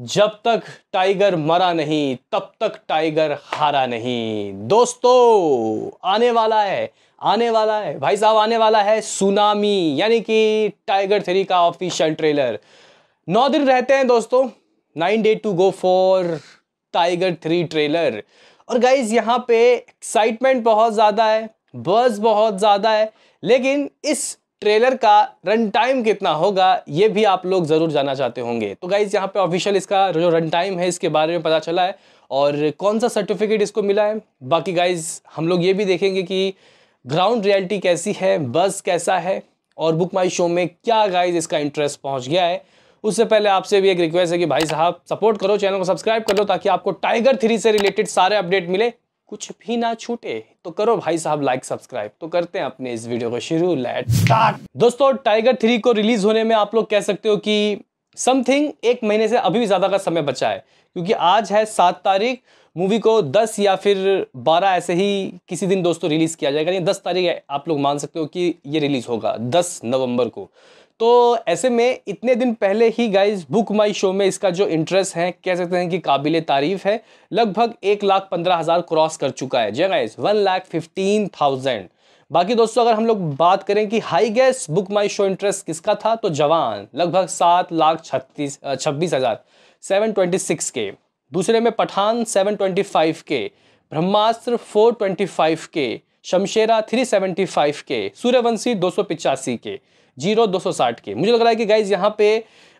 जब तक टाइगर मरा नहीं तब तक टाइगर हारा नहीं दोस्तों आने वाला है आने वाला है भाई साहब आने वाला है सुनामी यानी कि टाइगर थ्री का ऑफिशियल ट्रेलर नौ दिन रहते हैं दोस्तों nine day to go for Tiger three trailer और गाइज यहाँ पे एक्साइटमेंट बहुत ज़्यादा है बर्स बहुत ज़्यादा है लेकिन इस ट्रेलर का रन टाइम कितना होगा ये भी आप लोग ज़रूर जानना चाहते होंगे तो गाइज़ यहाँ पे ऑफिशियल इसका जो रन टाइम है इसके बारे में पता चला है और कौन सा सर्टिफिकेट इसको मिला है बाकी गाइज़ हम लोग ये भी देखेंगे कि ग्राउंड रियलिटी कैसी है बस कैसा है और बुक माई शो में क्या गाइज इसका इंटरेस्ट पहुँच गया है उससे पहले आपसे भी एक रिक्वेस्ट है कि भाई साहब सपोर्ट करो चैनल को सब्सक्राइब कर लो ताकि आपको टाइगर थ्री से रिलेटेड सारे अपडेट मिले कुछ भी ना छूटे तो करो भाई साहब लाइक सब्सक्राइब तो करते हैं अपने इस वीडियो को शुरू लेट स्टार्ट दोस्तों टाइगर थ्री को रिलीज होने में आप लोग कह सकते हो कि समथिंग एक महीने से अभी भी ज़्यादा का समय बचा है क्योंकि आज है सात तारीख मूवी को दस या फिर बारह ऐसे ही किसी दिन दोस्तों रिलीज़ किया जाएगा नहीं दस तारीख आप लोग मान सकते हो कि ये रिलीज़ होगा दस नवंबर को तो ऐसे में इतने दिन पहले ही गाइज बुक माई शो में इसका जो इंटरेस्ट है कह सकते हैं कि काबिल तारीफ है लगभग एक लाख पंद्रह हज़ार क्रॉस कर चुका है जय guys one lakh fifteen thousand बाकी दोस्तों अगर हम लोग बात करें कि हाई गैस बुक माई शो इंटरेस्ट किसका था तो जवान लगभग सात लाख छत्तीस छब्बीस हज़ार सेवन ट्वेंटी सिक्स के दूसरे में पठान सेवन ट्वेंटी फाइव के ब्रह्मास्त्र फोर ट्वेंटी फाइव के शमशेरा थ्री सेवेंटी फाइव के सूर्यवंशी दो सौ पिचासी के जीरो दो सौ साठ के मुझे लग रहा है कि गाइज यहाँ पे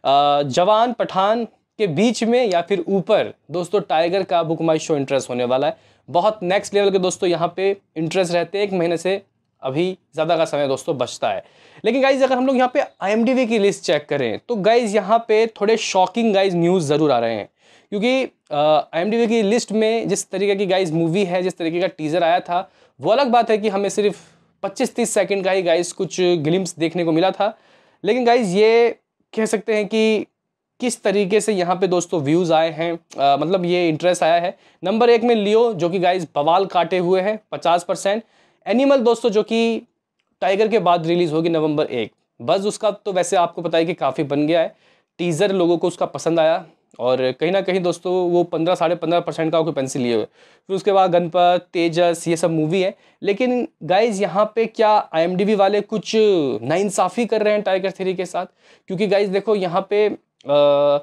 जवान पठान के बीच में या फिर ऊपर दोस्तों टाइगर का बुक माई शो इंटरेस्ट होने वाला है बहुत नेक्स्ट लेवल के दोस्तों यहाँ पे इंटरेस्ट रहते हैं एक महीने से अभी ज़्यादा का समय दोस्तों बचता है लेकिन गाइज अगर हम लोग यहाँ पे आई की लिस्ट चेक करें तो गाइज यहाँ पे थोड़े शॉकिंग गाइज न्यूज़ ज़रूर आ रहे हैं क्योंकि आई की लिस्ट में जिस तरीके की गाइज मूवी है जिस तरीके का टीज़र आया था वो अलग बात है कि हमें सिर्फ पच्चीस तीस सेकेंड का ही गाइज कुछ ग्लिम्स देखने को मिला था लेकिन गाइज ये कह सकते हैं कि किस तरीके से यहाँ पे दोस्तों व्यूज़ आए हैं आ, मतलब ये इंटरेस्ट आया है नंबर एक में लियो जो कि गाइज बवाल काटे हुए हैं पचास परसेंट एनिमल दोस्तों जो कि टाइगर के बाद रिलीज़ होगी नवंबर एक बस उसका तो वैसे आपको पता है कि काफ़ी बन गया है टीज़र लोगों को उसका पसंद आया और कहीं ना कहीं दोस्तों वो पंद्रह साढ़े पंद्रह परसेंट का ऑक्यूपेंसी लिए हुए फिर उसके बाद गणपत तेजस ये सब मूवी है लेकिन गाइज यहाँ पे क्या आई वाले कुछ नाइंसाफ़ी कर रहे हैं टाइगर थ्री के साथ क्योंकि गाइज देखो यहाँ पे आ,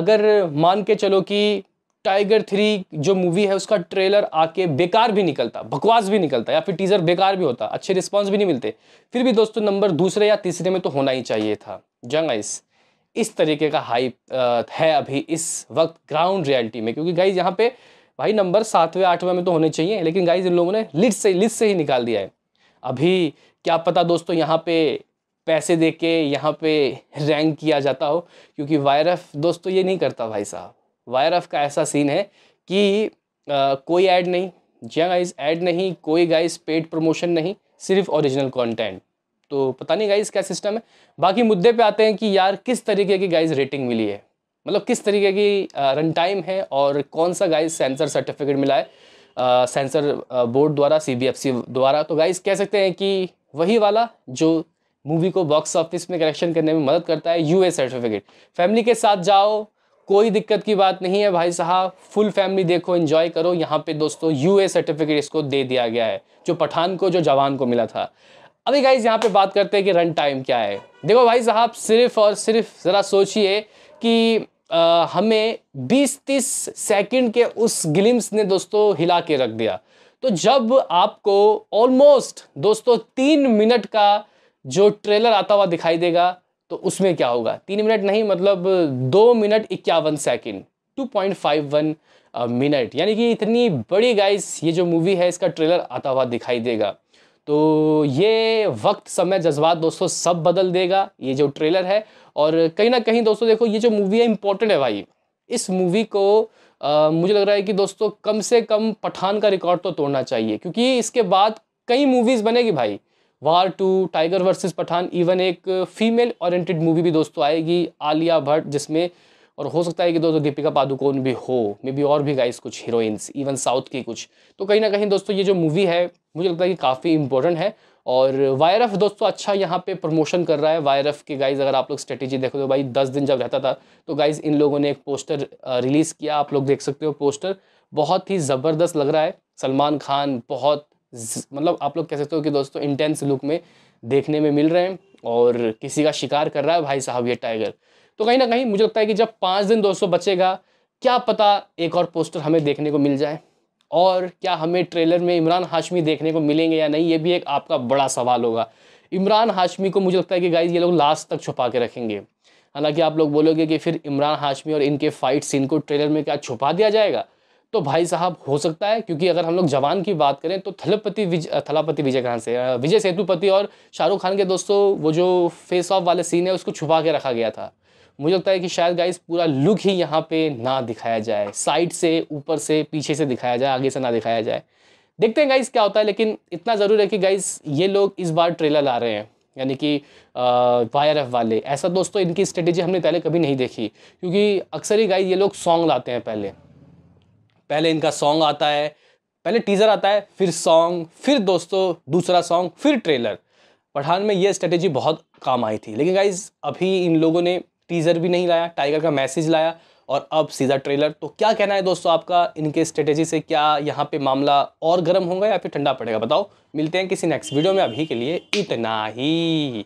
अगर मान के चलो कि टाइगर थ्री जो मूवी है उसका ट्रेलर आके बेकार भी निकलता बकवास भी निकलता या फिर टीज़र बेकार भी होता अच्छे रिस्पॉन्स भी नहीं मिलते फिर भी दोस्तों नंबर दूसरे या तीसरे में तो होना ही चाहिए था जंग आइस इस तरीके का हाइप है अभी इस वक्त ग्राउंड रियलिटी में क्योंकि गाइज यहाँ पे भाई नंबर सातवें आठवें में तो होने चाहिए लेकिन गाइज इन लोगों ने लिस्ट से लिस्ट से ही निकाल दिया है अभी क्या पता दोस्तों यहाँ पे पैसे दे के यहाँ पे रैंक किया जाता हो क्योंकि वायरफ दोस्तों ये नहीं करता भाई साहब वायरफ का ऐसा सीन है कि आ, कोई ऐड नहीं जी गाइज ऐड नहीं कोई गाइज पेड प्रमोशन नहीं सिर्फ ओरिजिनल कंटेंट तो पता नहीं गाइज क्या सिस्टम है बाकी मुद्दे पे आते हैं कि यार किस तरीके की गाइज रेटिंग मिली है मतलब किस तरीके की रन टाइम है और कौन सा गाइज सेंसर सर्टिफिकेट मिला है सेंसर बोर्ड द्वारा सी द्वारा तो गाइज कह सकते हैं कि वही वाला जो मूवी को बॉक्स ऑफिस में कलेक्शन करने में मदद करता है यू सर्टिफिकेट फैमिली के साथ जाओ कोई दिक्कत की बात नहीं है भाई साहब फुल फैमिली देखो एंजॉय करो यहाँ पे दोस्तों यूए सर्टिफिकेट इसको दे दिया गया है जो पठान को जो जवान को मिला था अभी गाइज यहाँ पे बात करते हैं कि रन टाइम क्या है देखो भाई साहब सिर्फ और सिर्फ ज़रा सोचिए कि आ, हमें 20-30 सेकंड के उस ग्लिम्स ने दोस्तों हिला के रख दिया तो जब आपको ऑलमोस्ट दोस्तों तीन मिनट का जो ट्रेलर आता हुआ दिखाई देगा तो उसमें क्या होगा तीन मिनट नहीं मतलब दो मिनट इक्यावन second two point five one minute यानी कि इतनी बड़ी गाइस ये जो मूवी है इसका ट्रेलर आता हुआ दिखाई देगा तो ये वक्त समय जज्बात दोस्तों सब बदल देगा ये जो ट्रेलर है और कहीं ना कहीं दोस्तों देखो ये जो मूवी है इम्पोर्टेंट है भाई इस मूवी को आ, मुझे लग रहा है कि दोस्तों कम से कम पठान का रिकॉर्ड तो तोड़ना चाहिए क्योंकि इसके बाद कई मूवीज़ बनेगी भाई War two Tiger versus Pathaan even एक फीमेल ओरिएंटेड मूवी भी दोस्तों आएगी आलिया भट्ट जिसमें और हो सकता है कि दोस्तों दीपिका पादुकोण भी हो मे बी और भी गाइस कुछ हीरोइंस इवन साउथ की कुछ तो कहीं ना कहीं दोस्तों ये जो मूवी है मुझे लगता है कि काफ़ी इंपॉर्टेंट है और वायर एफ दोस्तों तो अच्छा यहाँ पे प्रमोशन कर रहा है वायर एफ के गाइज अगर आप लोग स्ट्रेटेजी देखो तो भाई दस दिन जब रहता था तो गाइज इन लोगों ने एक पोस्टर रिलीज़ किया आप लोग देख सकते हो पोस्टर बहुत ही ज़बरदस्त लग रहा है सलमान खान बहुत मतलब आप लोग कह सकते हो कि दोस्तों इंटेंस लुक में देखने में मिल रहे हैं और किसी का शिकार कर रहा है भाई साहब ये टाइगर तो कहीं ना कहीं मुझे लगता है कि जब पाँच दिन दोस्तों बचेगा क्या पता एक और पोस्टर हमें देखने को मिल जाए और क्या हमें ट्रेलर में इमरान हाशमी देखने को मिलेंगे या नहीं ये भी एक आपका बड़ा सवाल होगा इमरान हाशमी को मुझे लगता है कि गाइज ये लोग लास्ट तक छुपा के रखेंगे हालांकि आप लोग बोलोगे कि फिर इमरान हाशमी और इनके फाइट सीन को ट्रेलर में क्या छुपा दिया जाएगा तो भाई साहब हो सकता है क्योंकि अगर हम लोग जवान की बात करें तो थलपति विज थलापति विजय खान से विजय सेतुपति और शाहरुख खान के दोस्तों वो जो फेस ऑफ वाले सीन है उसको छुपा के रखा गया था मुझे लगता है कि शायद गाइस पूरा लुक ही यहाँ पे ना दिखाया जाए साइड से ऊपर से पीछे से दिखाया जाए आगे से ना दिखाया जाए देखते हैं गाइस क्या होता है लेकिन इतना ज़रूर है कि गाइस ये लोग इस बार ट्रेलर ला रहे हैं यानी कि वायर एफ वाले ऐसा दोस्तों इनकी स्ट्रेटेजी हमने पहले कभी नहीं देखी क्योंकि अक्सर ही गाइस ये लोग सॉन्ग लाते हैं पहले पहले इनका सॉन्ग आता है पहले टीज़र आता है फिर सॉन्ग फिर दोस्तों दूसरा सॉन्ग फिर ट्रेलर पठान में ये स्ट्रेटेजी बहुत काम आई थी लेकिन गाइज अभी इन लोगों ने टीज़र भी नहीं लाया टाइगर का मैसेज लाया और अब सीधा ट्रेलर तो क्या कहना है दोस्तों आपका इनके स्ट्रेटेजी से क्या यहाँ पे मामला और गर्म होगा या फिर ठंडा पड़ेगा बताओ मिलते हैं किसी नेक्स्ट वीडियो में अभी के लिए इतना ही